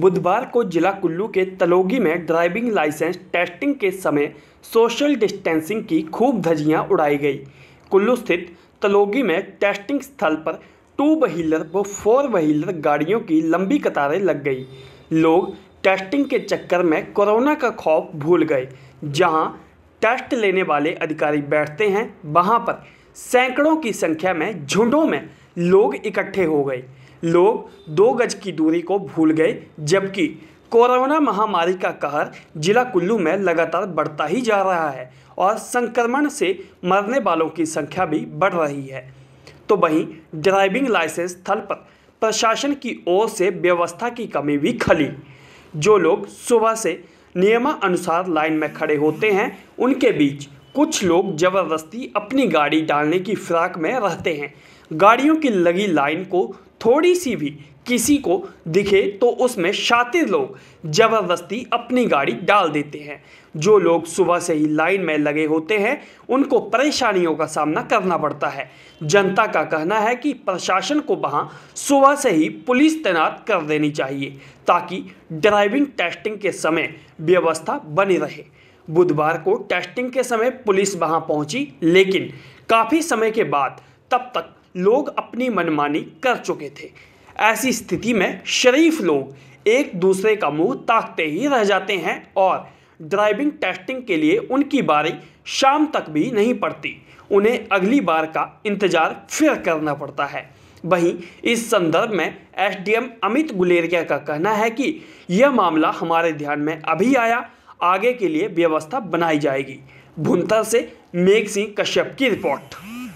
बुधवार को जिला कुल्लू के तलोगी में ड्राइविंग लाइसेंस टेस्टिंग के समय सोशल डिस्टेंसिंग की खूब धजियां उड़ाई गई कुल्लू स्थित तलोगी में टेस्टिंग स्थल पर टू व्हीलर व फोर व्हीलर गाड़ियों की लंबी कतारें लग गई लोग टेस्टिंग के चक्कर में कोरोना का खौफ भूल गए जहां टेस्ट लेने वाले अधिकारी बैठते हैं वहां पर सैकड़ों की संख्या में झुंडों में लोग इकट्ठे हो गए लोग दो गज की दूरी को भूल गए जबकि कोरोना महामारी का कहर जिला कुल्लू में लगातार बढ़ता ही जा रहा है और संक्रमण से मरने वालों की संख्या भी बढ़ रही है तो वहीं ड्राइविंग लाइसेंस स्थल पर प्रशासन की ओर से व्यवस्था की कमी भी खली जो लोग सुबह से नियमानुसार लाइन में खड़े होते हैं उनके बीच कुछ लोग ज़बरदस्ती अपनी गाड़ी डालने की फिराक में रहते हैं गाड़ियों की लगी लाइन को थोड़ी सी भी किसी को दिखे तो उसमें शातिर लोग ज़बरदस्ती अपनी गाड़ी डाल देते हैं जो लोग सुबह से ही लाइन में लगे होते हैं उनको परेशानियों का सामना करना पड़ता है जनता का कहना है कि प्रशासन को वहाँ सुबह से ही पुलिस तैनात कर देनी चाहिए ताकि ड्राइविंग टेस्टिंग के समय व्यवस्था बनी रहे बुधवार को टेस्टिंग के समय पुलिस वहां पहुंची लेकिन काफ़ी समय के बाद तब तक लोग अपनी मनमानी कर चुके थे ऐसी स्थिति में शरीफ लोग एक दूसरे का मुंह ताकते ही रह जाते हैं और ड्राइविंग टेस्टिंग के लिए उनकी बारी शाम तक भी नहीं पड़ती उन्हें अगली बार का इंतज़ार फिर करना पड़ता है वहीं इस संदर्भ में एसडीएम अमित गुलेरिया का कहना है कि यह मामला हमारे ध्यान में अभी आया आगे के लिए व्यवस्था बनाई जाएगी भुंतर से मेघ सिंह कश्यप की रिपोर्ट